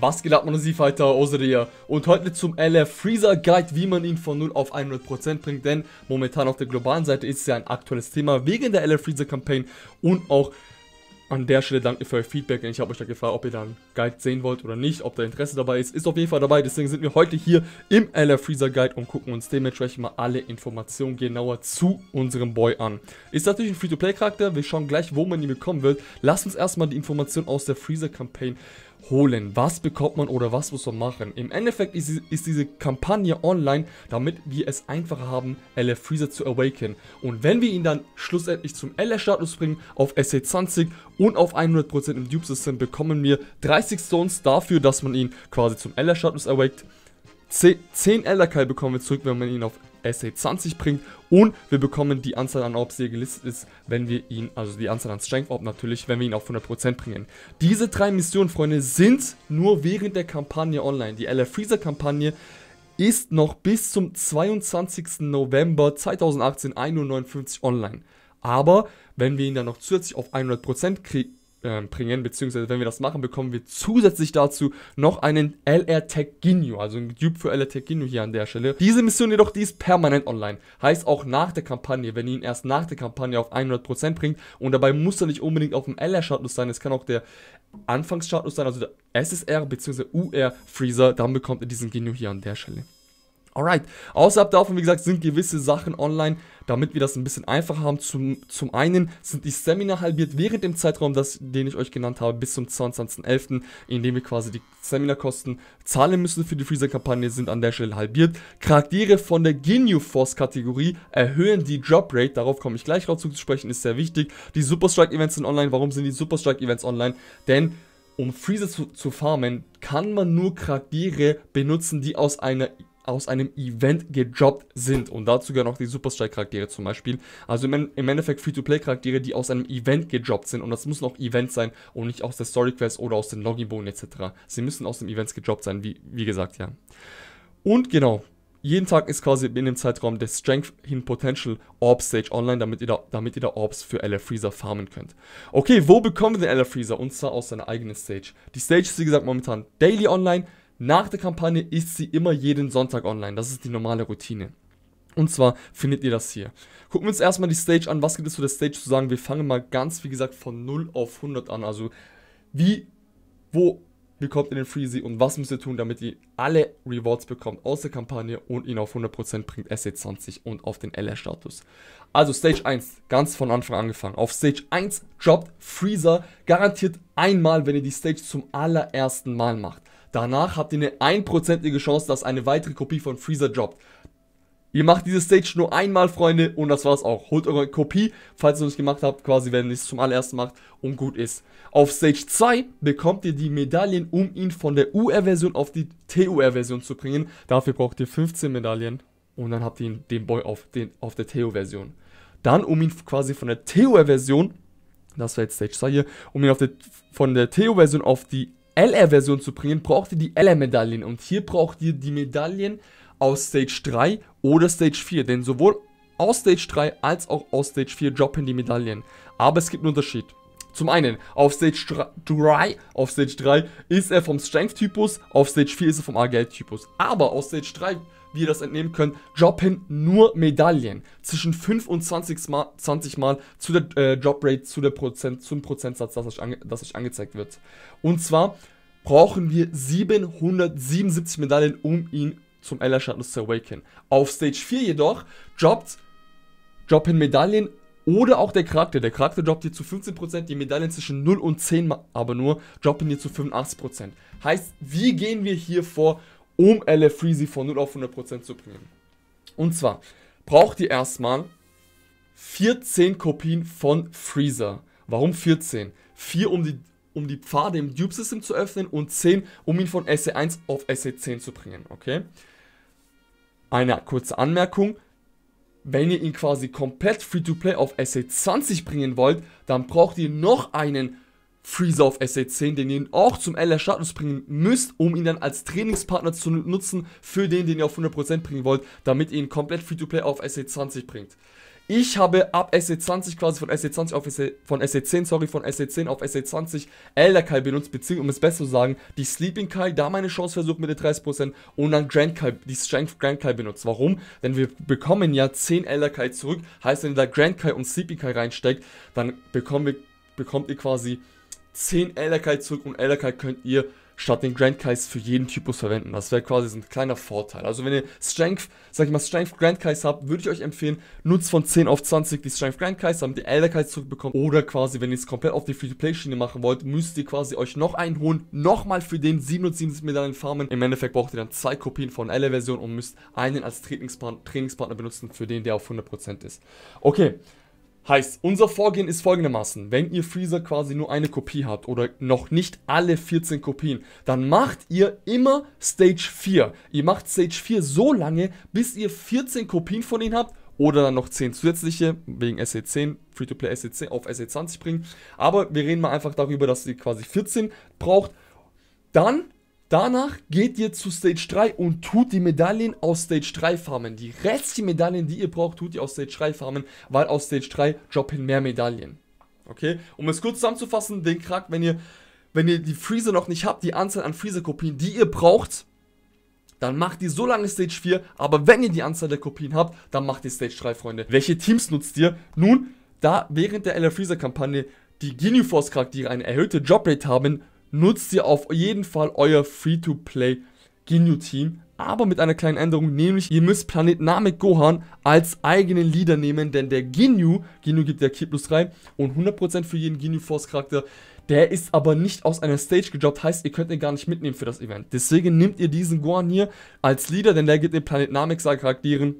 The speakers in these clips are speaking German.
Was geht ab, meine Seafighter, Oseria und heute zum LF Freezer Guide, wie man ihn von 0 auf 100% bringt, denn momentan auf der globalen Seite ist es ja ein aktuelles Thema wegen der LF Freezer Campaign und auch an der Stelle danke für euer Feedback, denn ich habe euch da gefragt, ob ihr da einen Guide sehen wollt oder nicht, ob da Interesse dabei ist. Ist auf jeden Fall dabei, deswegen sind wir heute hier im LR Freezer Guide und gucken uns dementsprechend mal alle Informationen genauer zu unserem Boy an. Ist natürlich ein Free-to-Play-Charakter, wir schauen gleich, wo man ihn bekommen wird. Lasst uns erstmal die Informationen aus der Freezer-Campaign holen. Was bekommt man oder was muss man machen? Im Endeffekt ist, ist diese Kampagne online, damit wir es einfacher haben, LF Freezer zu awaken. Und wenn wir ihn dann schlussendlich zum LF-Status bringen, auf sa 20 und auf 100% im Dupe-System, bekommen wir 30 Stones dafür, dass man ihn quasi zum LF-Status awakt 10 Elderkai bekommen wir zurück, wenn man ihn auf Essay 20 bringt. Und wir bekommen die Anzahl an Orbs, die gelistet ist, wenn wir ihn, also die Anzahl an Strength Orb natürlich, wenn wir ihn auf 100% bringen. Diese drei Missionen, Freunde, sind nur während der Kampagne online. Die LF Freezer Kampagne ist noch bis zum 22. November 2018 1.59 online. Aber wenn wir ihn dann noch zusätzlich auf 100% kriegen, ähm, bringen, beziehungsweise wenn wir das machen, bekommen wir zusätzlich dazu noch einen LR Tech Ginyu, also ein Dupe für LR Tech Ginyu hier an der Stelle. Diese Mission jedoch, die ist permanent online, heißt auch nach der Kampagne, wenn ihr ihn erst nach der Kampagne auf 100% bringt und dabei muss er nicht unbedingt auf dem LR-Status sein, es kann auch der Anfangsstatus sein, also der SSR bzw. UR-Freezer, dann bekommt ihr diesen Ginyu hier an der Stelle. Alright. Außerhalb davon, wie gesagt, sind gewisse Sachen online, damit wir das ein bisschen einfacher haben. Zum, zum einen sind die Seminar halbiert während dem Zeitraum, das, den ich euch genannt habe, bis zum 22.11., indem wir quasi die Stamina-Kosten zahlen müssen für die Freezer-Kampagne, sind an der Stelle halbiert. Charaktere von der Ginyu Force-Kategorie erhöhen die Drop-Rate, darauf komme ich gleich drauf zu sprechen, ist sehr wichtig. Die super strike events sind online. Warum sind die super strike events online? Denn um Freezer zu, zu farmen, kann man nur Charaktere benutzen, die aus einer aus einem Event gejobbt sind. Und dazu gehören auch die superstrike charaktere zum Beispiel. Also im, im Endeffekt Free-to-Play-Charaktere, die aus einem Event gejobbt sind. Und das muss noch Event sein und nicht aus der Story-Quest oder aus den Logginbohnen etc. Sie müssen aus den Events gejobbt sein, wie, wie gesagt, ja. Und genau, jeden Tag ist quasi in dem Zeitraum der Strength in Potential Orb Stage online, damit ihr da, damit ihr da Orbs für LF Freezer farmen könnt. Okay, wo bekommen wir den LF Freezer? Und zwar aus seiner eigenen Stage. Die Stage ist wie gesagt momentan daily online. Nach der Kampagne ist sie immer jeden Sonntag online. Das ist die normale Routine. Und zwar findet ihr das hier. Gucken wir uns erstmal die Stage an. Was gibt es für der Stage zu sagen? Wir fangen mal ganz, wie gesagt, von 0 auf 100 an. Also, wie, wo bekommt ihr den Freezy und was müsst ihr tun, damit ihr alle Rewards bekommt aus der Kampagne und ihn auf 100% bringt sa e 20 und auf den LR-Status. Also Stage 1, ganz von Anfang angefangen. Auf Stage 1 droppt Freezer garantiert einmal, wenn ihr die Stage zum allerersten Mal macht. Danach habt ihr eine 1%ige Chance, dass eine weitere Kopie von Freezer droppt. Ihr macht diese Stage nur einmal, Freunde, und das war's auch. Holt eure Kopie, falls ihr es nicht gemacht habt, quasi, wenn ihr es zum allerersten macht und gut ist. Auf Stage 2 bekommt ihr die Medaillen, um ihn von der UR-Version auf die TUR-Version zu bringen. Dafür braucht ihr 15 Medaillen und dann habt ihr den Boy auf, den, auf der TU-Version. Dann, um ihn quasi von der TUR-Version, das war jetzt Stage 2 hier, um ihn auf der, von der TU-Version auf die LR-Version zu bringen, braucht ihr die LR-Medaillen. Und hier braucht ihr die Medaillen aus Stage 3 oder Stage 4. Denn sowohl aus Stage 3 als auch aus Stage 4 droppen die Medaillen. Aber es gibt einen Unterschied. Zum einen, auf Stage 3, auf Stage 3 ist er vom Strength-Typus, auf Stage 4 ist er vom AGL-Typus. Aber aus Stage 3 wie ihr das entnehmen könnt, droppen nur Medaillen. Zwischen 5 und 20 Mal, 20 Mal zu der äh, Droprate, zu der Prozent, zum Prozentsatz, das euch, ange das euch angezeigt wird. Und zwar brauchen wir 777 Medaillen, um ihn zum Ella-Status zu awaken. Auf Stage 4 jedoch droppt, droppen Medaillen oder auch der Charakter. Der Charakter droppt hier zu 15%, die Medaillen zwischen 0 und 10 Mal, aber nur droppen hier zu 85%. Heißt, wie gehen wir hier vor? um LF Freezy von 0 auf 100% zu bringen. Und zwar braucht ihr erstmal 14 Kopien von Freezer. Warum 14? 4 um die, um die Pfade im Dupe System zu öffnen und 10 um ihn von SE1 auf SE10 zu bringen, okay? Eine kurze Anmerkung. Wenn ihr ihn quasi komplett Free-to-Play auf SE20 bringen wollt, dann braucht ihr noch einen Freezer auf sa 10 den ihr auch zum LR-Status bringen müsst, um ihn dann als Trainingspartner zu nutzen für den, den ihr auf 100% bringen wollt, damit ihr ihn komplett Free-to-Play auf sa 20 bringt. Ich habe ab sa 20 quasi von sa 20 auf SC, von SC10, sorry, von sa 10 auf sa 20 Elder Kai benutzt, beziehungsweise, um es besser zu sagen, die Sleeping Kai, da meine Chance versucht mit den 30% und dann Grand Kai, die Strength Grand Kai benutzt. Warum? Denn wir bekommen ja 10 Elder Kai zurück, heißt, wenn ihr da Grand Kai und Sleeping Kai reinsteckt, dann bekommen bekommt ihr quasi 10 Elder Kai zurück und Elder Kai könnt ihr statt den Grand Kais für jeden Typus verwenden. Das wäre quasi so ein kleiner Vorteil. Also wenn ihr Strength, sag ich mal, Strength Grand Kais habt, würde ich euch empfehlen, nutzt von 10 auf 20 die Strength Grand Kais, damit ihr Elder Kais zurückbekommt. Oder quasi, wenn ihr es komplett auf die Free-to-Play-Schiene machen wollt, müsst ihr quasi euch noch einen holen, nochmal für den 77 Medaillen farmen. Im Endeffekt braucht ihr dann zwei Kopien von Elder-Version und müsst einen als Trainingspartner benutzen für den, der auf 100% ist. Okay, Heißt, unser Vorgehen ist folgendermaßen. Wenn ihr Freezer quasi nur eine Kopie habt oder noch nicht alle 14 Kopien, dann macht ihr immer Stage 4. Ihr macht Stage 4 so lange, bis ihr 14 Kopien von denen habt oder dann noch 10 zusätzliche wegen SE10, Free-to-Play SE10 auf SE20 bringen. Aber wir reden mal einfach darüber, dass ihr quasi 14 braucht. Dann Danach geht ihr zu Stage 3 und tut die Medaillen aus Stage 3 farmen. Die restlichen Medaillen, die ihr braucht, tut ihr aus Stage 3 farmen, weil aus Stage 3 droppen mehr Medaillen. Okay? Um es kurz zusammenzufassen, den Krack, wenn ihr, wenn ihr die Freezer noch nicht habt, die Anzahl an Freezer-Kopien, die ihr braucht, dann macht ihr so lange Stage 4, aber wenn ihr die Anzahl der Kopien habt, dann macht ihr Stage 3, Freunde. Welche Teams nutzt ihr? Nun, da während der LR Freezer Kampagne die Genie Force Charaktere eine erhöhte Jobrate haben, nutzt ihr auf jeden Fall euer Free-to-Play Ginyu-Team, aber mit einer kleinen Änderung, nämlich ihr müsst Planet Namek Gohan als eigenen Leader nehmen, denn der Ginyu, Ginyu gibt ja Ki plus 3 und 100% für jeden Ginyu Force Charakter, der ist aber nicht aus einer Stage gejobbt, heißt ihr könnt ihn gar nicht mitnehmen für das Event. Deswegen nehmt ihr diesen Gohan hier als Leader, denn der gibt den Planet Namek Charakteren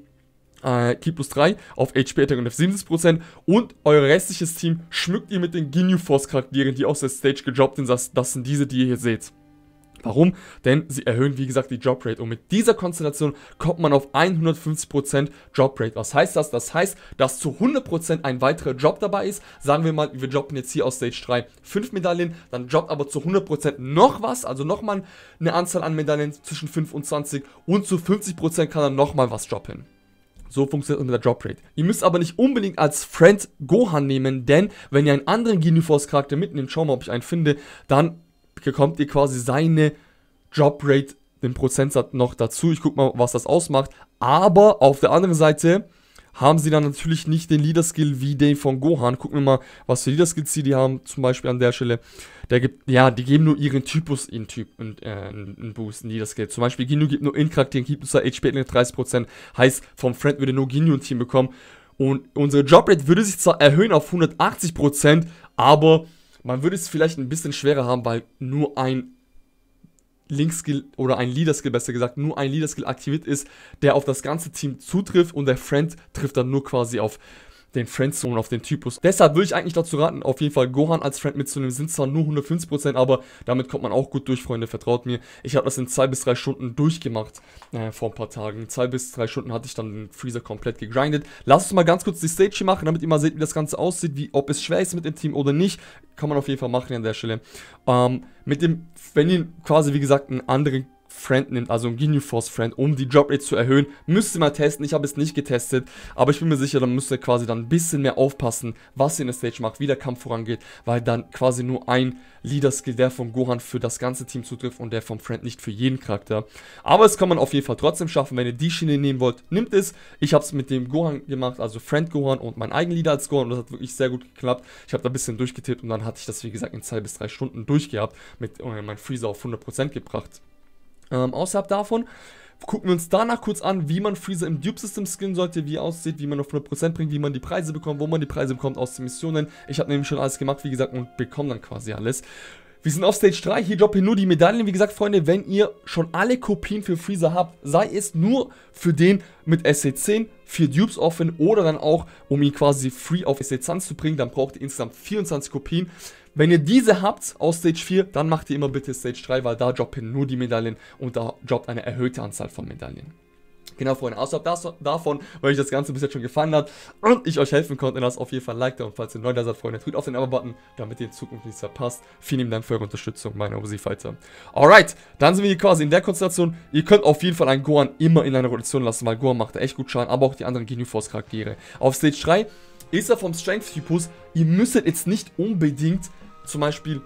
äh, Key plus 3 auf HP Attack und auf 70% und euer restliches Team schmückt ihr mit den Ginyu Force Charakteren, die aus der Stage gejobbt sind. Das, das sind diese, die ihr hier seht. Warum? Denn sie erhöhen, wie gesagt, die Drop-Rate Und mit dieser Konstellation kommt man auf 150% Drop-Rate. Was heißt das? Das heißt, dass zu 100% ein weiterer Job dabei ist. Sagen wir mal, wir droppen jetzt hier aus Stage 3 5 Medaillen, dann droppt aber zu 100% noch was, also nochmal eine Anzahl an Medaillen zwischen 5 und 20 und zu 50% kann dann nochmal was droppen. So funktioniert unser Rate. Ihr müsst aber nicht unbedingt als Friend Gohan nehmen, denn wenn ihr einen anderen Geniforce Charakter mitnimmt, schau mal, ob ich einen finde, dann bekommt ihr quasi seine Drop Rate, den Prozentsatz noch dazu. Ich guck mal, was das ausmacht. Aber auf der anderen Seite haben sie dann natürlich nicht den Leader-Skill wie den von Gohan. Gucken wir mal, was für Leader-Skills sie die haben, zum Beispiel an der Stelle. Der gibt, ja, die geben nur ihren Typus in Typ und äh, einen Boost, in Leader-Skill. Zum Beispiel Ginyu gibt nur in Charakter, gibt nur HP 30%, heißt, vom Friend würde nur Ginyu ein Team bekommen. Und unsere Jobrate würde sich zwar erhöhen auf 180%, aber man würde es vielleicht ein bisschen schwerer haben, weil nur ein Link-Skill oder ein Leader-Skill, besser gesagt, nur ein Leader-Skill aktiviert ist, der auf das ganze Team zutrifft und der Friend trifft dann nur quasi auf den Friendzone auf den Typus. Deshalb würde ich eigentlich dazu raten, auf jeden Fall Gohan als Friend mitzunehmen. Sind zwar nur 150%, aber damit kommt man auch gut durch, Freunde. Vertraut mir. Ich habe das in 2 bis drei Stunden durchgemacht äh, vor ein paar Tagen. 2 bis drei Stunden hatte ich dann den Freezer komplett gegrindet. Lass uns mal ganz kurz die Stage hier machen, damit ihr mal seht, wie das Ganze aussieht, wie, ob es schwer ist mit dem Team oder nicht. Kann man auf jeden Fall machen an der Stelle. Ähm, mit dem, wenn ihr quasi, wie gesagt, einen anderen Friend nimmt, also ein Force Friend, um die Droprate zu erhöhen. Müsst ihr mal testen, ich habe es nicht getestet, aber ich bin mir sicher, dann müsst ihr quasi dann ein bisschen mehr aufpassen, was ihr in der Stage macht, wie der Kampf vorangeht, weil dann quasi nur ein Leader-Skill, der von Gohan für das ganze Team zutrifft und der vom Friend nicht für jeden Charakter. Aber es kann man auf jeden Fall trotzdem schaffen, wenn ihr die Schiene nehmen wollt, nimmt es. Ich habe es mit dem Gohan gemacht, also Friend Gohan und mein eigen Leader als Gohan und das hat wirklich sehr gut geklappt. Ich habe da ein bisschen durchgetippt und dann hatte ich das, wie gesagt, in zwei bis drei Stunden durchgehabt, mit äh, meinem Freezer auf 100% gebracht. Ähm, außerhalb davon gucken wir uns danach kurz an, wie man Freezer im Dupe System skinnen sollte, wie er aussieht, wie man auf 100% bringt, wie man die Preise bekommt, wo man die Preise bekommt aus den Missionen. Ich habe nämlich schon alles gemacht, wie gesagt, und bekomme dann quasi alles. Wir sind auf Stage 3, hier droppen nur die Medaillen. Wie gesagt, Freunde, wenn ihr schon alle Kopien für Freezer habt, sei es nur für den mit SC10, 4 e Dupes offen oder dann auch, um ihn quasi free auf SC20 e zu bringen, dann braucht ihr insgesamt 24 Kopien. Wenn ihr diese habt aus Stage 4, dann macht ihr immer bitte Stage 3, weil da droppen nur die Medaillen und da droppt eine erhöhte Anzahl von Medaillen. Genau, Freunde, außerhalb also das, davon, weil euch das Ganze bis jetzt schon gefallen hat und ich euch helfen konnte, lasst auf jeden Fall ein Like da und falls ihr neu da seid, Freunde, drückt auf den Abo-Button, damit ihr in Zukunft nichts verpasst. Vielen lieben Dank für eure Unterstützung, meine obsi fighter Alright, dann sind wir hier quasi in der Konstellation. Ihr könnt auf jeden Fall einen Gohan immer in einer Rotation lassen, weil Gohan macht echt gut Schaden, aber auch die anderen Genu-Force-Charaktere. Auf Stage 3 ist er vom Strength-Typus, ihr müsstet jetzt nicht unbedingt zum Beispiel,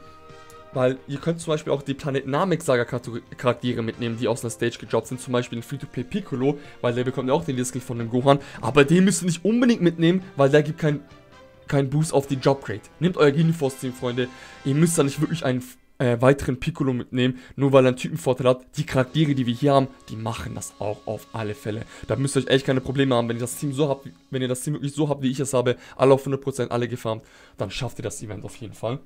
weil ihr könnt zum Beispiel auch die Planet Namek Saga Charaktere mitnehmen, die aus einer Stage gejobbt sind, zum Beispiel den Free-to-Play Piccolo, weil der bekommt ja auch den Diskel von dem Gohan, aber den müsst ihr nicht unbedingt mitnehmen, weil der gibt keinen kein Boost auf die Jobrate. Nehmt euer Geniforce Team, Freunde, ihr müsst da nicht wirklich einen äh, weiteren Piccolo mitnehmen, nur weil er einen Typenvorteil hat. Die Charaktere, die wir hier haben, die machen das auch auf alle Fälle. Da müsst ihr euch echt keine Probleme haben. Wenn ihr das Team so habt, wenn ihr das Team wirklich so habt, wie ich es habe, alle auf 100%, alle gefarmt, dann schafft ihr das Event auf jeden Fall.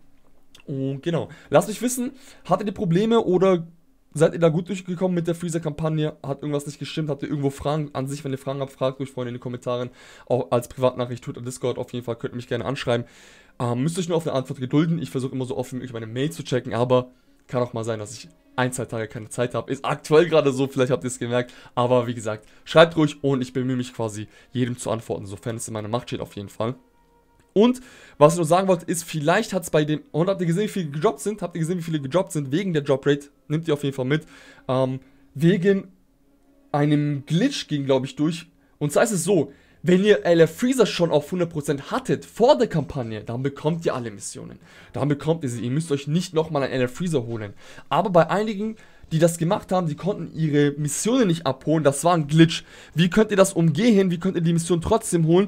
Und genau, lasst mich wissen, hattet ihr Probleme oder seid ihr da gut durchgekommen mit der Freezer-Kampagne? Hat irgendwas nicht gestimmt? Habt ihr irgendwo Fragen an sich? Wenn ihr Fragen habt, fragt ruhig Freunde in den Kommentaren. Auch als Privatnachricht tut Discord auf jeden Fall, könnt ihr mich gerne anschreiben. Ähm, müsst euch nur auf eine Antwort gedulden. Ich versuche immer so oft wie möglich meine Mail zu checken, aber kann auch mal sein, dass ich ein, zwei Tage keine Zeit habe. Ist aktuell gerade so, vielleicht habt ihr es gemerkt. Aber wie gesagt, schreibt ruhig und ich bemühe mich quasi jedem zu antworten, sofern es in meiner Macht steht auf jeden Fall. Und was ich noch sagen wollte, ist, vielleicht hat es bei dem. Und habt ihr gesehen, wie viele gejobbt sind? Habt ihr gesehen, wie viele gejobbt sind? Wegen der Jobrate. Nehmt ihr auf jeden Fall mit. Ähm, wegen einem Glitch ging, glaube ich, durch. Und zwar ist es so: Wenn ihr LF Freezer schon auf 100% hattet vor der Kampagne, dann bekommt ihr alle Missionen. Dann bekommt ihr sie. Ihr müsst euch nicht nochmal einen LF Freezer holen. Aber bei einigen die das gemacht haben, die konnten ihre Missionen nicht abholen. Das war ein Glitch. Wie könnt ihr das umgehen? Wie könnt ihr die Mission trotzdem holen?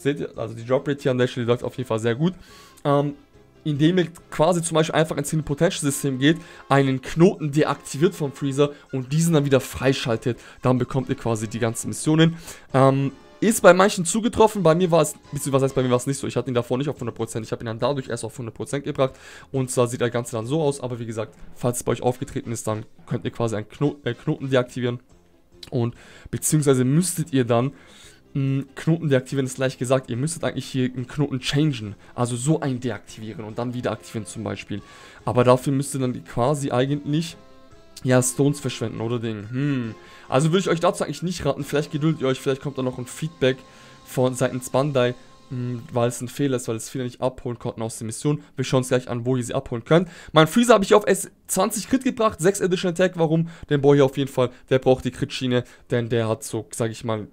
Seht ihr, also die Drop Rate hier an der Stelle läuft auf jeden Fall sehr gut. Ähm, indem ihr quasi zum Beispiel einfach ins Healing Potential System geht, einen Knoten deaktiviert vom Freezer und diesen dann wieder freischaltet. Dann bekommt ihr quasi die ganzen Missionen. Ähm, ist bei manchen zugetroffen, bei mir war es, was heißt bei mir war es nicht so, ich hatte ihn davor nicht auf 100%, ich habe ihn dann dadurch erst auf 100% gebracht und zwar sieht der Ganze dann so aus, aber wie gesagt, falls es bei euch aufgetreten ist, dann könnt ihr quasi einen Knoten, äh, Knoten deaktivieren und beziehungsweise müsstet ihr dann Knoten deaktivieren ist leicht gesagt. Ihr müsstet eigentlich hier einen Knoten changen. Also so einen deaktivieren und dann wieder aktivieren zum Beispiel. Aber dafür müsst ihr dann quasi eigentlich ja, Stones verschwenden oder Ding. Hm. Also würde ich euch dazu eigentlich nicht raten. Vielleicht geduldet ihr euch, vielleicht kommt da noch ein Feedback von seitens Bandai, hm, weil es ein Fehler ist, weil es viele nicht abholen konnten aus der Mission. Wir schauen uns gleich an, wo ihr sie abholen könnt. Mein Freezer habe ich auf S20 Crit gebracht, 6 Edition Attack. Warum? Den Boy hier auf jeden Fall, der braucht die Crit-Schiene, denn der hat so, sage ich mal,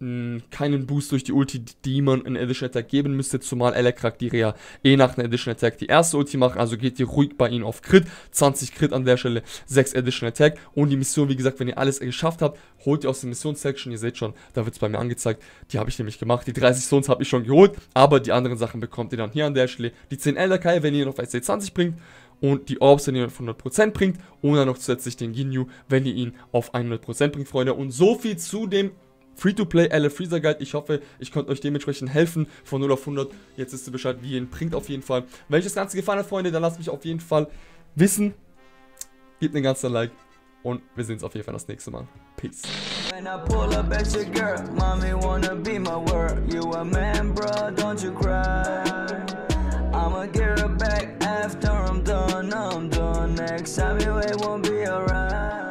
keinen Boost durch die Ulti, die man in Edition Attack geben müsste, zumal Elekrak die Rea eh nach einer Edition Attack die erste Ulti machen, also geht ihr ruhig bei ihnen auf Crit, 20 Crit an der Stelle, 6 Edition Attack und die Mission, wie gesagt, wenn ihr alles geschafft habt, holt ihr aus der Mission-Section, ihr seht schon, da wird es bei mir angezeigt, die habe ich nämlich gemacht, die 30 Stones habe ich schon geholt, aber die anderen Sachen bekommt ihr dann hier an der Stelle, die 10 LK, wenn ihr ihn auf SC20 bringt, und die Orbs, wenn ihr ihn auf 100% bringt, und dann noch zusätzlich den Ginyu, wenn ihr ihn auf 100% bringt, Freunde. Und so viel zu dem Free-to-Play LF Freezer Guide. Ich hoffe, ich konnte euch dementsprechend helfen. Von 0 auf 100. Jetzt wisst ihr Bescheid, wie ihr ihn bringt auf jeden Fall. Wenn euch das Ganze gefallen hat, Freunde, dann lasst mich auf jeden Fall wissen. Gebt einen ganzen Like. Und wir sehen uns auf jeden Fall das nächste Mal. Peace. When I pull up at your girl, mommy wanna be my word. You a man, bruh, don't you cry. I'ma get her back after I'm done, I'm done. Next time you ain't won't be alright.